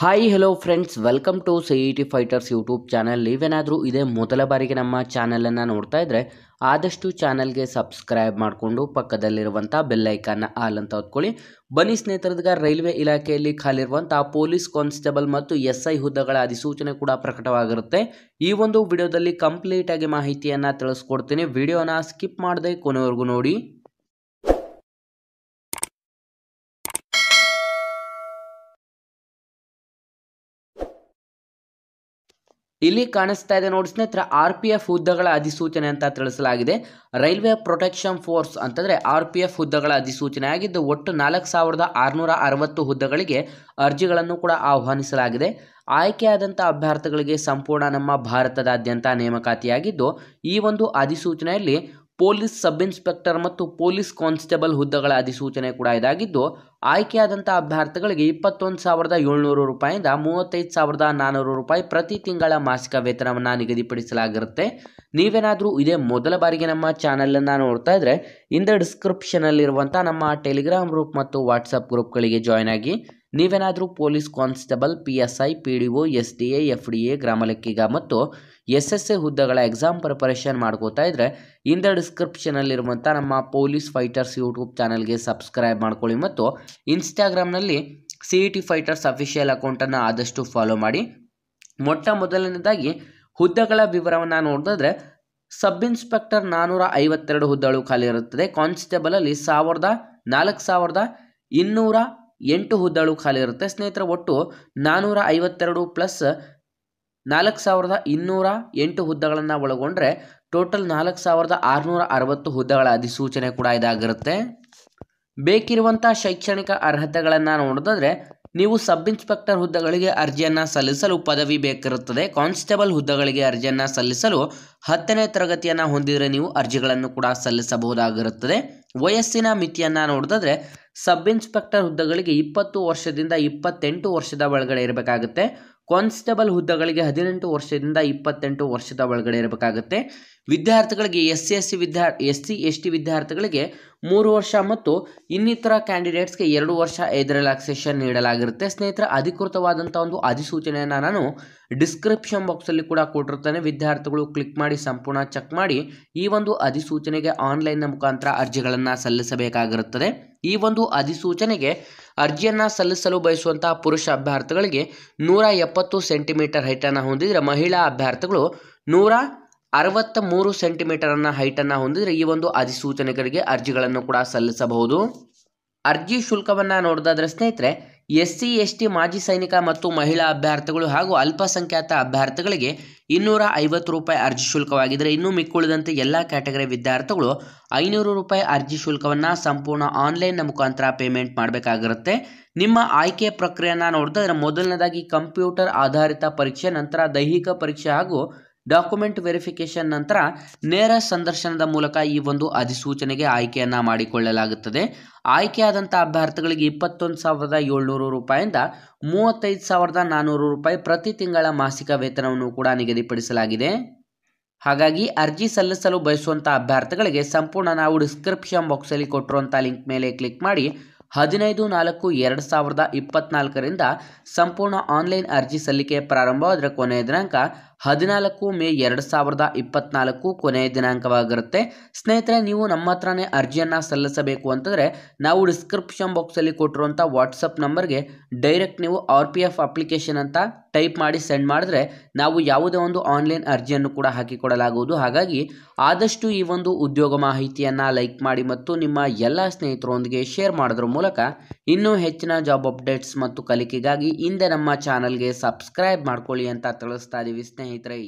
hi hello friends welcome to C E T fighters YouTube channel ನೀವೇನಾದರೂ ಇದೇ ಮೊದಲ ಬಾರಿಗೆ ನಮ್ಮ ಚಾನಲನ್ನು ನೋಡ್ತಾ ಇದ್ದರೆ ಆದಷ್ಟು ಚಾನಲ್ಗೆ ಸಬ್ಸ್ಕ್ರೈಬ್ ಮಾಡಿಕೊಂಡು ಪಕ್ಕದಲ್ಲಿರುವಂಥ ಬೆಲ್ಲೈಕನ್ನ ಆಲ್ ಅಂತ ಹೊತ್ಕೊಳ್ಳಿ ಬನ್ನಿ ಸ್ನೇಹಿತರದಾಗ ರೈಲ್ವೆ ಇಲಾಖೆಯಲ್ಲಿ ಖಾಲಿರುವಂಥ ಪೊಲೀಸ್ ಕಾನ್ಸ್ಟೇಬಲ್ ಮತ್ತು ಎಸ್ ಐ ಹುದ್ದೆಗಳ ಅಧಿಸೂಚನೆ ಕೂಡ ಪ್ರಕಟವಾಗಿರುತ್ತೆ ಈ ಒಂದು ವಿಡಿಯೋದಲ್ಲಿ ಕಂಪ್ಲೀಟಾಗಿ ಮಾಹಿತಿಯನ್ನು ತಿಳಿಸ್ಕೊಡ್ತೀನಿ ವಿಡಿಯೋನ ಸ್ಕಿಪ್ ಮಾಡದೆ ಕೊನೆವರೆಗೂ ನೋಡಿ ಇಲ್ಲಿ ಕಾಣಿಸ್ತಾ ಇದೆ ನೋಡಿ ಸ್ನೇಹಿತರೆ ಆರ್ ಪಿ ಎಫ್ ಹುದ್ದೆಗಳ ಅಧಿಸೂಚನೆ ಅಂತ ತಿಳಿಸಲಾಗಿದೆ ರೈಲ್ವೆ ಪ್ರೊಟೆಕ್ಷನ್ ಫೋರ್ಸ್ ಅಂತಂದರೆ ಆರ್ ಪಿ ಎಫ್ ಹುದ್ದೆಗಳ ಅಧಿಸೂಚನೆ ಆಗಿದ್ದು ಒಟ್ಟು ನಾಲ್ಕು ಸಾವಿರದ ಆರುನೂರ ಅರವತ್ತು ಹುದ್ದೆಗಳಿಗೆ ಅರ್ಜಿಗಳನ್ನು ಕೂಡ ಆಹ್ವಾನಿಸಲಾಗಿದೆ ಆಯ್ಕೆಯಾದಂಥ ಅಭ್ಯರ್ಥಿಗಳಿಗೆ ಸಂಪೂರ್ಣ ನಮ್ಮ ಭಾರತದಾದ್ಯಂತ ನೇಮಕಾತಿಯಾಗಿದ್ದು ಈ ಒಂದು ಅಧಿಸೂಚನೆಯಲ್ಲಿ ಪೊಲೀಸ್ ಸಬ್ ಇನ್ಸ್ಪೆಕ್ಟರ್ ಮತ್ತು ಪೊಲೀಸ್ ಕಾನ್ಸ್ಟೇಬಲ್ ಹುದ್ದೆಗಳ ಅಧಿಸೂಚನೆ ಕೂಡ ಇದಾಗಿದ್ದು ಆಯ್ಕೆಯಾದಂಥ ಅಭ್ಯರ್ಥಿಗಳಿಗೆ ಇಪ್ಪತ್ತೊಂದು ಸಾವಿರದ ಏಳ್ನೂರು ರೂಪಾಯಿಂದ ಮೂವತ್ತೈದು ಸಾವಿರದ ನಾನ್ನೂರು ರೂಪಾಯಿ ಪ್ರತಿ ತಿಂಗಳ ಮಾಸಿಕ ವೇತನವನ್ನು ನಿಗದಿಪಡಿಸಲಾಗಿರುತ್ತೆ ನೀವೇನಾದರೂ ಇದೇ ಮೊದಲ ಬಾರಿಗೆ ನಮ್ಮ ಚಾನಲನ್ನು ನೋಡ್ತಾ ಇದ್ದರೆ ಇಂದ ಡಿಸ್ಕ್ರಿಪ್ಷನಲ್ಲಿರುವಂಥ ನಮ್ಮ ಟೆಲಿಗ್ರಾಮ್ ಗ್ರೂಪ್ ಮತ್ತು ವಾಟ್ಸಪ್ ಗ್ರೂಪ್ಗಳಿಗೆ ಜಾಯ್ನ್ ಆಗಿ ನೀವೇನಾದರೂ police constable P S I P D O S D A F D A ಗ್ರಾಮ ಲೆಕ್ಕಿಗ ಮತ್ತು ಎಸ್ ಎಸ್ ಎ ಹುದ್ದೆಗಳ ಎಕ್ಸಾಮ್ ಪ್ರಿಪರೇಷನ್ ಮಾಡ್ಕೋತಾ ಇದ್ದರೆ ಇಂದ ಡಿಸ್ಕ್ರಿಪ್ಷನಲ್ಲಿರುವಂಥ ನಮ್ಮ ಪೊಲೀಸ್ ಫೈಟರ್ಸ್ ಯೂಟ್ಯೂಬ್ ಚಾನಲ್ಗೆ ಸಬ್ಸ್ಕ್ರೈಬ್ ಮಾಡ್ಕೊಳ್ಳಿ ಮತ್ತು ಇನ್ಸ್ಟಾಗ್ರಾಮ್ನಲ್ಲಿ C E T fighters official ಅಕೌಂಟನ್ನು ಆದಷ್ಟು ಫಾಲೋ ಮಾಡಿ ಮೊಟ್ಟ ಮೊದಲನೇದಾಗಿ ಹುದ್ದೆಗಳ ವಿವರವನ್ನು ನೋಡಿದ್ರೆ ಸಬ್ ಇನ್ಸ್ಪೆಕ್ಟರ್ ನಾನ್ನೂರ ಐವತ್ತೆರಡು ಹುದ್ದೆಗಳು ಖಾಲಿ ಇರುತ್ತದೆ ಕಾನ್ಸ್ಟೇಬಲಲ್ಲಿ ಸಾವಿರದ ನಾಲ್ಕು ಸಾವಿರದ ಇನ್ನೂರ ಎಂಟು ಹುದ್ದೆಗಳು ಖಾಲಿ ಇರುತ್ತೆ ಸ್ನೇಹಿತರ ಒಟ್ಟು ನಾನ್ನೂರ ಐವತ್ತೆರಡು ಪ್ಲಸ್ ನಾಲ್ಕು ಸಾವಿರದ ಇನ್ನೂರ ಎಂಟು ಹುದ್ದೆಗಳನ್ನು ಒಳಗೊಂಡ್ರೆ ಟೋಟಲ್ ನಾಲ್ಕು ಸಾವಿರದ ಆರುನೂರ ಅರವತ್ತು ಹುದ್ದೆಗಳ ಅಧಿಸೂಚನೆ ಕೂಡ ಇದಾಗಿರುತ್ತೆ ಬೇಕಿರುವಂಥ ಶೈಕ್ಷಣಿಕ ಅರ್ಹತೆಗಳನ್ನು ನೋಡಿದ್ರೆ ನೀವು ಸಬ್ ಇನ್ಸ್ಪೆಕ್ಟರ್ ಹುದ್ದೆಗಳಿಗೆ ಅರ್ಜಿಯನ್ನು ಸಲ್ಲಿಸಲು ಪದವಿ ಬೇಕಿರುತ್ತದೆ ಕಾನ್ಸ್ಟೇಬಲ್ ಹುದ್ದೆಗಳಿಗೆ ಅರ್ಜಿಯನ್ನು ಸಲ್ಲಿಸಲು ಹತ್ತನೇ ತರಗತಿಯನ್ನು ಹೊಂದಿದರೆ ನೀವು ಅರ್ಜಿಗಳನ್ನು ಕೂಡ ಸಲ್ಲಿಸಬಹುದಾಗಿರುತ್ತದೆ ವಯಸ್ಸಿನ ಮಿತಿಯನ್ನು ನೋಡಿದ್ರೆ ಸಬ್ ಇನ್ಸ್ಪೆಕ್ಟರ್ ಹುದ್ದೆಗಳಿಗೆ ಇಪ್ಪತ್ತು ವರ್ಷದಿಂದ ಇಪ್ಪತ್ತೆಂಟು ವರ್ಷದ ಒಳಗಡೆ ಇರಬೇಕಾಗುತ್ತೆ ಕಾನ್ಸ್ಟೇಬಲ್ ಹುದ್ದೆಗಳಿಗೆ ಹದಿನೆಂಟು ವರ್ಷದಿಂದ ಇಪ್ಪತ್ತೆಂಟು ವರ್ಷದ ಒಳಗಡೆ ಇರಬೇಕಾಗುತ್ತೆ ವಿದ್ಯಾರ್ಥಿಗಳಿಗೆ ಎಸ್ ಸಿ ಎಸ್ ಸಿ ವಿದ್ಯಾ ಎಸ್ ಸಿ ಎಸ್ ಟಿ ವಿದ್ಯಾರ್ಥಿಗಳಿಗೆ ಮೂರು ವರ್ಷ ಮತ್ತು ಇನ್ನಿತರ ಕ್ಯಾಂಡಿಡೇಟ್ಸ್ಗೆ ಎರಡು ವರ್ಷ ಏದ್ ರಿಲ್ಯಾಕ್ಸೇಷನ್ ನೀಡಲಾಗಿರುತ್ತೆ ಸ್ನೇಹಿತರ ಅಧಿಕೃತವಾದಂಥ ಒಂದು ಅಧಿಸೂಚನೆಯನ್ನು ನಾನು ಡಿಸ್ಕ್ರಿಪ್ಷನ್ ಬಾಕ್ಸಲ್ಲಿ ಕೂಡ ಕೊಟ್ಟಿರ್ತೇನೆ ವಿದ್ಯಾರ್ಥಿಗಳು ಕ್ಲಿಕ್ ಮಾಡಿ ಸಂಪೂರ್ಣ ಚೆಕ್ ಮಾಡಿ ಈ ಒಂದು ಅಧಿಸೂಚನೆಗೆ ಆನ್ಲೈನ್ನ ಮುಖಾಂತರ ಅರ್ಜಿಗಳನ್ನು ಸಲ್ಲಿಸಬೇಕಾಗಿರುತ್ತದೆ ಈ ಒಂದು ಅಧಿಸೂಚನೆಗೆ ಅರ್ಜಿಯನ್ನು ಸಲ್ಲಿಸಲು ಬಯಸುವಂತಹ ಪುರುಷ ಅಭ್ಯರ್ಥಿಗಳಿಗೆ ನೂರ ಎಪ್ಪತ್ತು ಸೆಂಟಿಮೀಟರ್ ಹೈಟನ್ನು ಹೊಂದಿದರೆ ಮಹಿಳಾ ಅಭ್ಯರ್ಥಿಗಳು ನೂರ ಅರವತ್ತ ಮೂರು ಸೆಂಟಿಮೀಟರನ್ನು ಹೈಟನ್ನು ಹೊಂದಿದರೆ ಈ ಒಂದು ಅಧಿಸೂಚನೆಗಳಿಗೆ ಅರ್ಜಿಗಳನ್ನು ಕೂಡ ಸಲ್ಲಿಸಬಹುದು ಅರ್ಜಿ ಶುಲ್ಕವನ್ನು ನೋಡೋದಾದ್ರೆ ಸ್ನೇಹಿತರೆ ಎಸ್ ಸಿ ಎಸ್ ಟಿ ಮಾಜಿ ಸೈನಿಕ ಮತ್ತು ಮಹಿಳಾ ಅಭ್ಯರ್ಥಿಗಳು ಹಾಗೂ ಅಲ್ಪಸಂಖ್ಯಾತ ಅಭ್ಯರ್ಥಿಗಳಿಗೆ ಇನ್ನೂರ ಐವತ್ತು ರೂಪಾಯಿ ಅರ್ಜಿ ಶುಲ್ಕವಾಗಿದ್ದರೆ ಇನ್ನು ಮಿಕ್ಕುಳಿದಂತೆ ಎಲ್ಲ ಕ್ಯಾಟಗರಿ ವಿದ್ಯಾರ್ಥಿಗಳು ಐನೂರು ರೂಪಾಯಿ ಅರ್ಜಿ ಶುಲ್ಕವನ್ನು ಸಂಪೂರ್ಣ ಆನ್ಲೈನ್ನ ಮುಖಾಂತರ ಪೇಮೆಂಟ್ ಮಾಡಬೇಕಾಗಿರುತ್ತೆ ನಿಮ್ಮ ಆಯ್ಕೆ ಪ್ರಕ್ರಿಯೆಯನ್ನು ನೋಡ್ತಾ ಇದ್ರೆ ಮೊದಲನೇದಾಗಿ ಕಂಪ್ಯೂಟರ್ ಆಧಾರಿತ ಪರೀಕ್ಷೆ ನಂತರ ದೈಹಿಕ ಪರೀಕ್ಷೆ ಹಾಗೂ ಡಾಕ್ಯುಮೆಂಟ್ ವೆರಿಫಿಕೇಶನ್ ನಂತರ ನೇರ ಸಂದರ್ಶನದ ಮೂಲಕ ಈ ಒಂದು ಅಧಿಸೂಚನೆಗೆ ಆಯ್ಕೆಯನ್ನು ಮಾಡಿಕೊಳ್ಳಲಾಗುತ್ತದೆ ಆಯ್ಕೆಯಾದಂಥ ಅಭ್ಯರ್ಥಿಗಳಿಗೆ ಇಪ್ಪತ್ತೊಂದು ಸಾವಿರದ ಏಳ್ನೂರು ರೂಪಾಯಿಂದ ಮೂವತ್ತೈದು ಸಾವಿರದ ನಾನ್ನೂರು ರೂಪಾಯಿ ಪ್ರತಿ ತಿಂಗಳ ಮಾಸಿಕ ವೇತನವನ್ನು ಕೂಡ ನಿಗದಿಪಡಿಸಲಾಗಿದೆ ಹಾಗಾಗಿ ಅರ್ಜಿ ಸಲ್ಲಿಸಲು ಬಯಸುವಂಥ ಅಭ್ಯರ್ಥಿಗಳಿಗೆ ಸಂಪೂರ್ಣ ನಾವು ಡಿಸ್ಕ್ರಿಪ್ಷನ್ ಬಾಕ್ಸಲ್ಲಿ ಕೊಟ್ಟಿರುವಂಥ ಲಿಂಕ್ ಮೇಲೆ ಕ್ಲಿಕ್ ಮಾಡಿ ಹದಿನೈದು ನಾಲ್ಕು ಎರಡು ಸಾವಿರದ ಇಪ್ಪತ್ತ್ನಾಲ್ಕರಿಂದ ಸಂಪೂರ್ಣ ಆನ್ಲೈನ್ ಅರ್ಜಿ ಸಲ್ಲಿಕೆ ಪ್ರಾರಂಭವಾದರೆ ಕೊನೆಯ ದಿನಾಂಕ ಹದಿನಾಲ್ಕು ಮೇ ಎರಡು ಸಾವಿರದ ಇಪ್ಪತ್ನಾಲ್ಕು ಕೊನೆಯ ದಿನಾಂಕವಾಗಿರುತ್ತೆ ಸ್ನೇಹಿತರೆ ನೀವು ನಮ್ಮ ಹತ್ರನೇ ಅರ್ಜಿಯನ್ನು ಸಲ್ಲಿಸಬೇಕು ಅಂತಂದರೆ ನಾವು ಡಿಸ್ಕ್ರಿಪ್ಷನ್ ಬಾಕ್ಸಲ್ಲಿ ಕೊಟ್ಟಿರುವಂಥ ವಾಟ್ಸಪ್ ನಂಬರ್ಗೆ ಡೈರೆಕ್ಟ್ ನೀವು ಆರ್ ಪಿ ಎಫ್ ಅಪ್ಲಿಕೇಶನ್ ಅಂತ ಟೈಪ್ ಮಾಡಿ ಸೆಂಡ್ ಮಾಡಿದ್ರೆ ನಾವು ಯಾವುದೇ ಒಂದು ಆನ್ಲೈನ್ ಅರ್ಜಿಯನ್ನು ಕೂಡ ಹಾಕಿಕೊಡಲಾಗುವುದು ಹಾಗಾಗಿ ಆದಷ್ಟು ಈ ಒಂದು ಉದ್ಯೋಗ ಮಾಹಿತಿಯನ್ನು ಲೈಕ್ ಮಾಡಿ ಮತ್ತು ನಿಮ್ಮ ಎಲ್ಲ ಸ್ನೇಹಿತರೊಂದಿಗೆ ಶೇರ್ ಮಾಡೋದ್ರ ಮೂಲಕ ಇನ್ನೂ ಹೆಚ್ಚಿನ ಜಾಬ್ ಅಪ್ಡೇಟ್ಸ್ ಮತ್ತು ಕಲಿಕೆಗಾಗಿ ಹಿಂದೆ ನಮ್ಮ ಚಾನಲ್ಗೆ ಸಬ್ಸ್ಕ್ರೈಬ್ ಮಾಡ್ಕೊಳ್ಳಿ ಅಂತ ತಿಳಿಸ್ತಾ ಇದ್ದೀವಿ ಸ್ನೇಹಿತರೆ